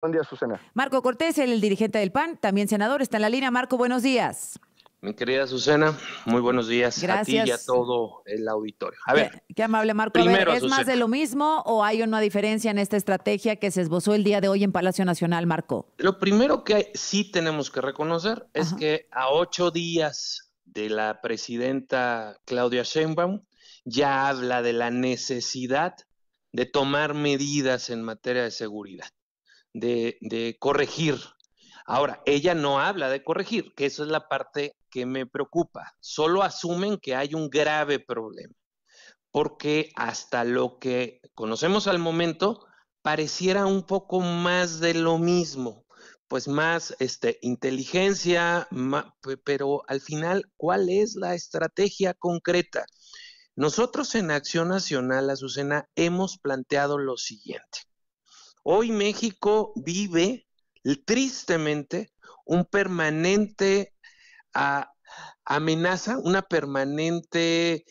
Buen día, Susana. Marco Cortés, el dirigente del PAN, también senador, está en la línea. Marco, buenos días. Mi querida Susana, muy buenos días a ti y a todo el auditorio. A ver, qué, amable Marco. A ver, ¿Es más de lo mismo o hay una diferencia en esta estrategia que se esbozó el día de hoy en Palacio Nacional, Marco? Lo primero que sí tenemos que reconocer es que a ocho días de la presidenta Claudia Sheinbaum ya habla de la necesidad de tomar medidas en materia de seguridad de, corregir. Ahora, ella no habla de corregir, que eso es la parte que me preocupa. Solo asumen que hay un grave problema, porque hasta lo que conocemos al momento pareciera un poco más de lo mismo, pues más este, inteligencia, pero al final, ¿cuál es la estrategia concreta? Nosotros en Acción Nacional, Azucena, hemos planteado lo siguiente. Hoy México vive tristemente un permanente amenaza, una permanente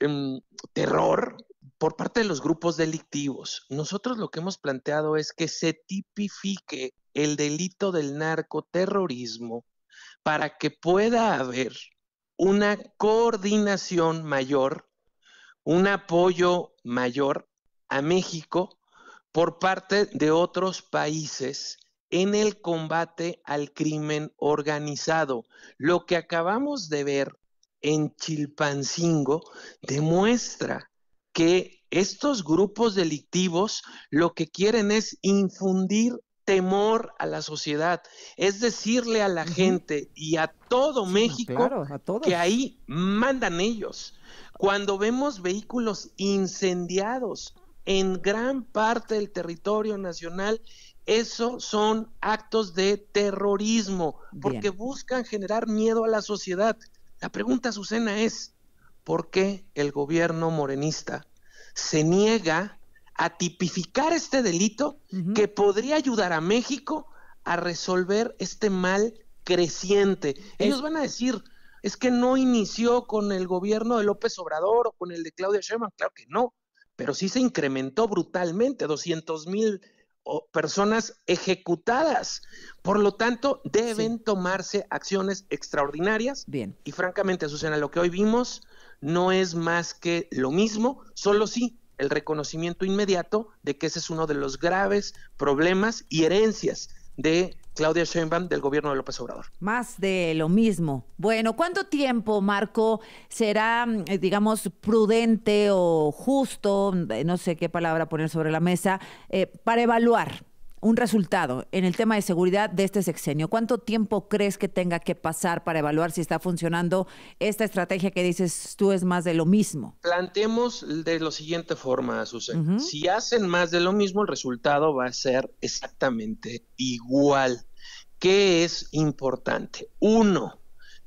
em, terror por parte de los grupos delictivos. Nosotros lo que hemos planteado es que se tipifique el delito del narcoterrorismo para que pueda haber una coordinación mayor, un apoyo mayor a México por parte de otros países en el combate al crimen organizado. Lo que acabamos de ver en Chilpancingo demuestra que estos grupos delictivos lo que quieren es infundir temor a la sociedad, es decirle a la gente y a todo México que ahí mandan ellos. Cuando vemos vehículos incendiados, en gran parte del territorio nacional, eso son actos de terrorismo, porque buscan generar miedo a la sociedad. La pregunta, Azucena, es, ¿por qué el gobierno morenista se niega a tipificar este delito que podría ayudar a México a resolver este mal creciente? Ellos van a decir, es que no inició con el gobierno de López Obrador o con el de Claudia Sheinbaum, claro que no pero sí se incrementó brutalmente, 200 mil personas ejecutadas. Por lo tanto, deben tomarse acciones extraordinarias. Bien. Y francamente, Susana, lo que hoy vimos no es más que lo mismo, solo sí el reconocimiento inmediato de que ese es uno de los graves problemas y herencias de Claudia Sheinbaum del gobierno de López Obrador. Más de lo mismo. Bueno, ¿cuánto tiempo, Marco, será, eh, digamos, prudente o justo, eh, no sé qué palabra poner sobre la mesa, eh, para evaluar un resultado en el tema de seguridad de este sexenio? ¿Cuánto tiempo crees que tenga que pasar para evaluar si está funcionando esta estrategia que dices tú es más de lo mismo? Plantemos de la siguiente forma, Susan. Si hacen más de lo mismo, el resultado va a ser exactamente igual. ¿Qué es importante? Uno,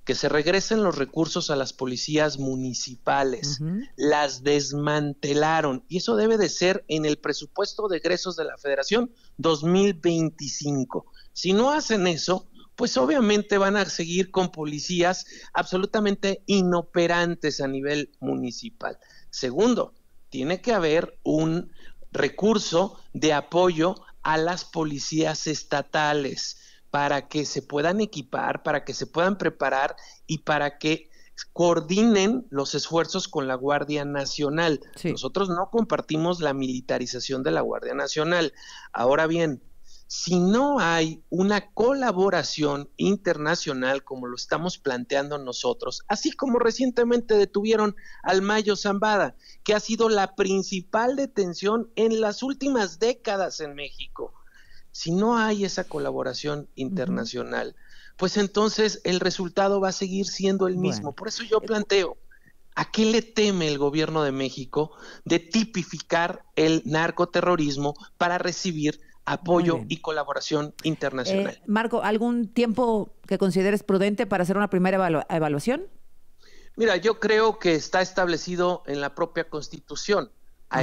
que se regresen los recursos a las policías municipales. Las desmantelaron y eso debe de ser en el presupuesto de egresos de la Federación 2025. Si no hacen eso, pues obviamente van a seguir con policías absolutamente inoperantes a nivel municipal. Segundo, tiene que haber un recurso de apoyo a las policías estatales para que se puedan equipar, para que se puedan preparar y para que coordinen los esfuerzos con la Guardia Nacional. Nosotros no compartimos la militarización de la Guardia Nacional. Ahora bien, si no hay una colaboración internacional como lo estamos planteando nosotros, así como recientemente detuvieron al Mayo Zambada, que ha sido la principal detención en las últimas décadas en México, si no hay esa colaboración internacional, pues entonces el resultado va a seguir siendo el mismo. Por eso yo planteo, ¿a qué le teme el gobierno de México de tipificar el narcoterrorismo para recibir apoyo y colaboración internacional? Eh, Marco, ¿algún tiempo que consideres prudente para hacer una primera evaluación? Mira, yo creo que está establecido en la propia Constitución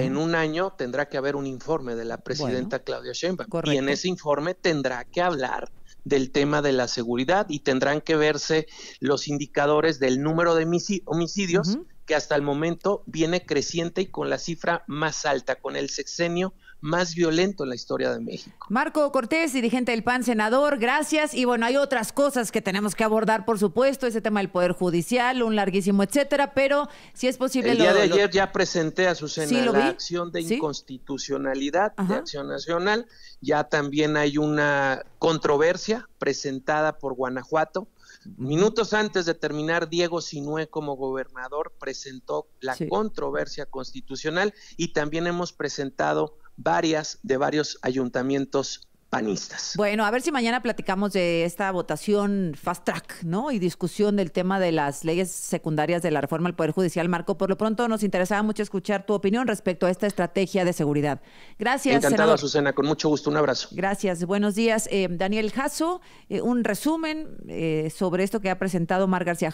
en un año tendrá que haber un informe de la presidenta Claudia Sheinbaum y en ese informe tendrá que hablar del tema de la seguridad y tendrán que verse los indicadores del número de homicidios que hasta el momento viene creciente y con la cifra más alta, con el sexenio más violento en la historia de México. Marco Cortés, dirigente del PAN, senador, gracias. Y bueno, hay otras cosas que tenemos que abordar, por supuesto, ese tema del Poder Judicial, un larguísimo etcétera, pero si es posible... El día de ayer ya presenté a su senador la acción de inconstitucionalidad de Acción Nacional, ya también hay una controversia presentada por Guanajuato. Minutos antes de terminar, Diego Sinué como gobernador presentó la controversia constitucional y también hemos presentado varias de varios ayuntamientos bueno, a ver si mañana platicamos de esta votación fast track, ¿no? Y discusión del tema de las leyes secundarias de la reforma al Poder Judicial, Marco. Por lo pronto nos interesaba mucho escuchar tu opinión respecto a esta estrategia de seguridad. Gracias. Encantado, Susana, con mucho gusto. Un abrazo. Gracias. Buenos días. Eh, Daniel Jasso, eh, un resumen eh, sobre esto que ha presentado Mar García